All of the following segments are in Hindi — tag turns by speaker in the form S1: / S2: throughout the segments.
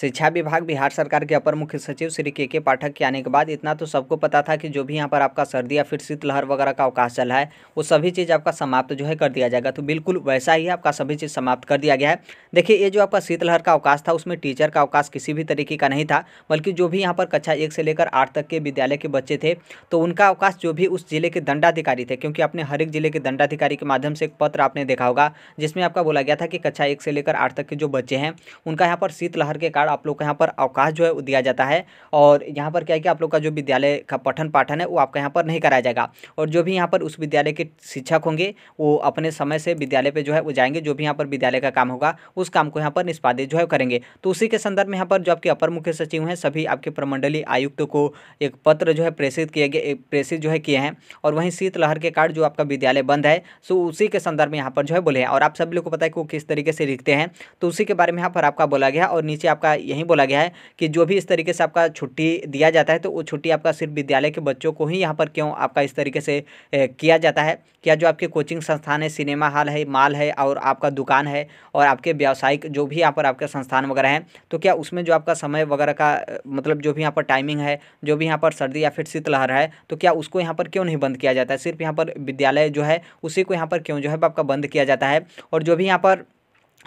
S1: शिक्षा विभाग बिहार सरकार के अपर मुख्य सचिव श्री के के पाठक के आने के बाद इतना तो सबको पता था कि जो भी यहाँ पर आपका सर्दी या फिर शीतलहर वगैरह का अवकाश चल रहा है वो सभी चीज़ आपका समाप्त जो है कर दिया जाएगा तो बिल्कुल वैसा ही आपका सभी चीज़ समाप्त कर दिया गया है देखिए ये जो आपका शीतलहर का अवकाश था उसमें टीचर का अवकाश किसी भी तरीके का नहीं था बल्कि जो भी यहाँ पर कक्षा एक से लेकर आठ तक के विद्यालय के बच्चे थे तो उनका अवकाश जो भी उस जिले के दंडाधिकारी थे क्योंकि अपने हर एक जिले के दंडाधिकारी के माध्यम से एक पत्र आपने देखा होगा जिसमें आपका बोला गया था कि कक्षा एक से लेकर आठ तक के जो बच्चे हैं उनका यहाँ पर शीतलहर के कारण अनुसार आप लोग को यहाँ पर अवकाश जो है वो दिया जाता है और यहाँ पर क्या है कि आप लोग का जो विद्यालय का पठन पाठन है वो आपका यहाँ पर नहीं कराया जाएगा और जो भी यहाँ पर उस विद्यालय के शिक्षक होंगे वो अपने समय से विद्यालय पर जो है वो जाएंगे जो भी यहाँ पर विद्यालय का काम होगा उस काम को यहाँ पर निष्पादित जो है करेंगे तो उसी के संदर्भ में यहाँ पर जो आपके अपर मुख्य सचिव हैं सभी आपके प्रमंडलीय आयुक्त को एक पत्र जो है प्रेषित किए गए प्रेषित जो है किए हैं और वहीं शीतलहर के कार्ड जो आपका विद्यालय बंद है सो उसी के संदर्भ में यहाँ पर जो है बोले हैं और आप सभी लोग को पता है कि वो किस तरीके से लिखते हैं तो उसी के बारे में यहाँ पर आपका बोला गया और नीचे आपका यही बोला गया है कि जो भी इस तरीके से आपका छुट्टी दिया जाता है तो वो छुट्टी आपका सिर्फ विद्यालय के बच्चों को ही यहाँ पर क्यों आपका इस तरीके से किया जाता है क्या जो आपके कोचिंग संस्थान है सिनेमा हॉल है माल है और आपका दुकान है और आपके व्यावसायिक जो भी यहाँ पर आपके संस्थान वगैरह हैं तो क्या उसमें जो आपका समय वगैरह का मतलब जो भी यहाँ पर टाइमिंग है जो भी यहाँ पर सर्दी या फिर शीतलहर है तो क्या उसको यहाँ पर क्यों नहीं बंद किया जाता है सिर्फ यहाँ पर विद्यालय जो है उसी को यहाँ पर क्यों जो है आपका बंद किया जाता है और जो भी यहाँ पर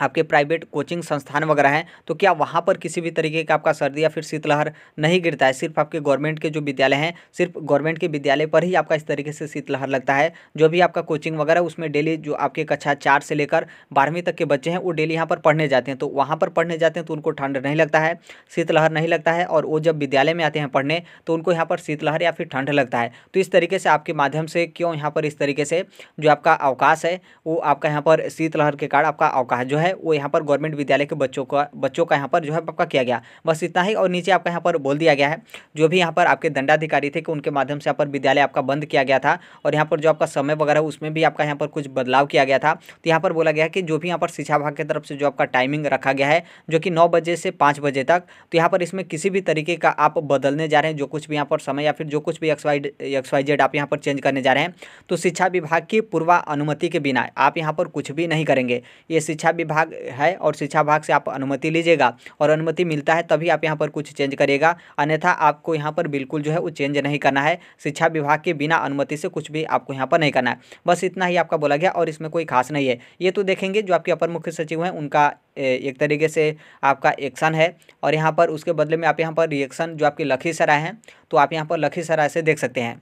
S1: आपके प्राइवेट कोचिंग संस्थान वगैरह हैं तो क्या वहाँ पर किसी भी तरीके का आपका सर्दी या फिर शीतलहर नहीं गिरता है सिर्फ आपके गवर्नमेंट के जो विद्यालय हैं सिर्फ गवर्नमेंट के विद्यालय पर ही आपका इस तरीके से शीतलहर लगता है जो भी आपका कोचिंग वगैरह उसमें डेली जो आपके कक्षा चार से लेकर बारहवीं तक के बच्चे हैं वो डेली यहाँ पर पढ़ने जाते हैं तो वहाँ पर पढ़ने जाते हैं तो उनको ठंड नहीं लगता है शीतलहर नहीं लगता है और वो जब विद्यालय में आते हैं पढ़ने तो उनको यहाँ पर शीतलहर या फिर ठंड लगता है तो इस तरीके से आपके माध्यम से क्यों यहाँ पर इस तरीके से जो आपका अवकाश है वो आपका यहाँ पर शीतलहर के कारण आपका अवकाश जो है वो यहाँ पर गवर्नमेंट विद्यालय के बच्चों का बच्चों का यहाँ पर जो है आपका किया गया बस इतना ही और नीचे आपका यहाँ पर बोल दिया गया है जो भी यहाँ पर आपके दंडाधिकारी थे कि उनके माध्यम से यहाँ पर विद्यालय आपका बंद किया गया था और यहाँ पर जो आपका समय वगैरह उसमें भी आपका यहाँ पर कुछ बदलाव किया गया था तो यहाँ पर बोला गया कि जो भी यहाँ पर शिक्षा विभाग की तरफ से जो आपका टाइमिंग रखा गया है जो कि नौ बजे से पाँच बजे तक तो यहाँ पर इसमें किसी भी तरीके का आप बदलने जा रहे हैं जो कुछ भी यहाँ पर समय या फिर जो कुछ भी एक्सवाई एक्सवाई जेड आप यहाँ पर चेंज करने जा रहे हैं तो शिक्षा विभाग की पूर्वा अनुमति के बिना आप यहाँ पर कुछ भी नहीं करेंगे ये शिक्षा विभाग भाग है और शिक्षा भाग से आप अनुमति लीजिएगा और अनुमति मिलता है तभी आप यहाँ पर कुछ चेंज करिएगा अन्यथा आपको यहाँ पर बिल्कुल जो है वो चेंज नहीं करना है शिक्षा विभाग के बिना अनुमति से कुछ भी आपको यहाँ पर नहीं करना है बस इतना ही आपका बोला गया और इसमें कोई खास नहीं है ये तो देखेंगे जो आपके अपर मुख्य सचिव हैं उनका एक तरीके से आपका एक्शन है और यहाँ पर उसके बदले में आप यहाँ पर रिएक्शन जो आपके लखीसराय हैं तो आप यहाँ पर लखीसराय से देख सकते हैं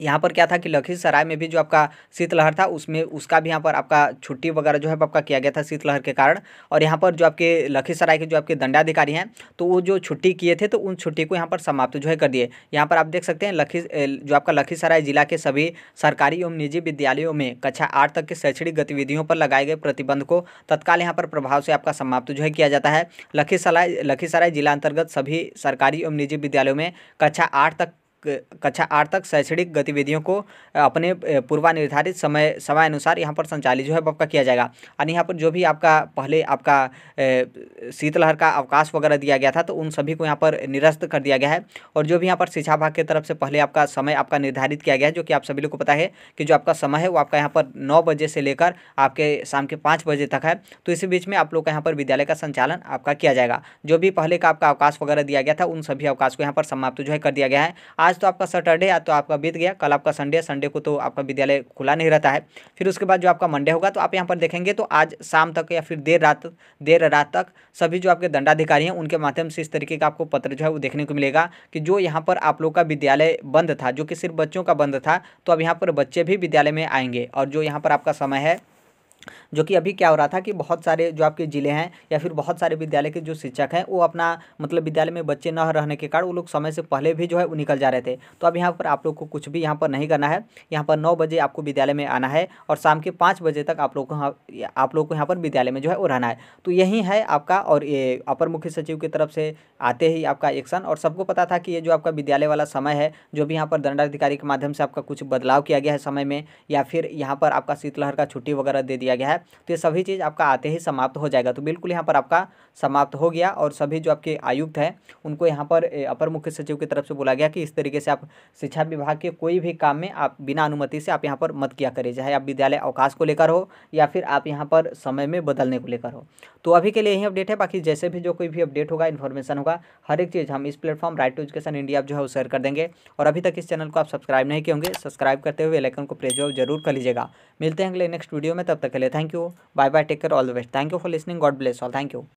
S1: यहाँ पर क्या था कि लखीसराय में भी जो आपका शीतलहर था उसमें उसका भी यहाँ पर आपका छुट्टी वगैरह जो है आपका किया गया था शीतलहर के कारण और यहाँ पर जो आपके लखीसराय के जो आपके दंडाधिकारी हैं तो वो जो छुट्टी किए थे तो उन छुट्टी को यहाँ पर समाप्त जो है कर दिए यहाँ पर आप देख सकते हैं लखी जो आपका लखीसराय जिला के सभी सरकारी एवं निजी विद्यालयों में कक्षा आठ तक के शैक्षणिक गतिविधियों पर लगाए गए प्रतिबंध को तत्काल यहाँ पर प्रभाव से आपका समाप्त जो है किया जाता है लखीसराय लखीसराय जिला अंतर्गत सभी सरकारी एवं निजी विद्यालयों में कक्षा आठ तक कक्षा आठ तक शैक्षणिक गतिविधियों को अपने पूर्वानिर्धारित समय समय अनुसार यहाँ पर संचालित जो है आपका किया जाएगा और यहाँ पर जो भी आपका पहले आपका शीतलहर का अवकाश वगैरह दिया गया था तो उन सभी को यहाँ पर निरस्त कर दिया गया है और जो भी यहाँ पर शिक्षा भाग की तरफ से पहले आपका समय आपका निर्धारित किया गया है जो कि आप सभी लोग को पता है कि जो आपका समय है वो आपका यहाँ पर नौ बजे से लेकर आपके शाम के पाँच बजे तक है तो इसी बीच में आप लोग का यहाँ पर विद्यालय का संचालन आपका किया जाएगा जो भी पहले का आपका अवकाश वगैरह दिया गया था उन सभी अवकाश को यहाँ पर समाप्त जो है कर दिया गया है आज आज तो आपका सैटरडे या तो आपका बीत गया कल आपका संडे संडे को तो आपका विद्यालय खुला नहीं रहता है फिर उसके बाद जो आपका मंडे होगा तो आप यहाँ पर देखेंगे तो आज शाम तक या फिर देर रात देर रात तक सभी जो आपके दंडाधिकारी हैं उनके माध्यम से इस तरीके का आपको पत्र जो है वो देखने को मिलेगा कि जो यहाँ पर आप लोग का विद्यालय बंद था जो कि सिर्फ बच्चों का बंद था तो अब यहाँ पर बच्चे भी विद्यालय में आएंगे और जो यहाँ पर आपका समय है जो कि अभी क्या हो रहा था कि बहुत सारे जो आपके ज़िले हैं या फिर बहुत सारे विद्यालय के जो शिक्षक हैं वो अपना मतलब विद्यालय में बच्चे न रहने के कारण वो लोग समय से पहले भी जो है वो निकल जा रहे थे तो अब यहाँ पर आप लोग को कुछ भी यहाँ पर नहीं करना है यहाँ पर नौ बजे आपको विद्यालय में आना है और शाम के पाँच बजे तक आप लोग को आप लोग को यहाँ पर विद्यालय में जो है वो रहना है तो यही है आपका और ये अपर मुख्य सचिव की तरफ से आते ही आपका एक्शन और सबको पता था कि ये जो आपका विद्यालय वाला समय है जो भी यहाँ पर दंडाधिकारी के माध्यम से आपका कुछ बदलाव किया गया है समय में या फिर यहाँ पर आपका शीतलहर का छुट्टी वगैरह दे दिया दिया गया है तो ये सभी चीज़ आपका आते ही समाप्त हो जाएगा तो बिल्कुल यहाँ पर आपका समाप्त हो गया और सभी जो आपके आयुक्त हैं उनको यहाँ पर अपर मुख्य सचिव की तरफ से बोला गया कि इस तरीके से आप शिक्षा विभाग के कोई भी काम में आप बिना अनुमति से आप यहाँ पर मत किया करें चाहे आप विद्यालय अवकाश को लेकर हो या फिर आप यहाँ पर समय में बदलने को लेकर हो तो अभी के लिए यही अपडेट है बाकी जैसे भी जो कोई भी अपडेट होगा इन्फॉर्मेशन होगा हर एक चीज़ हम इस platform right to education India जो है वो शेयर कर देंगे और अभी तक इस चैनल को आप सब्सक्राइब नहीं किए होंगे सब्सक्राइब करते हुए लाइकन को प्रेस जरूर कर लीजिएगा मिलते हैं अगले नेक्स्ट वीडियो में तब तक के लिए thank you bye bye take care all the best thank you for listening God bless all thank you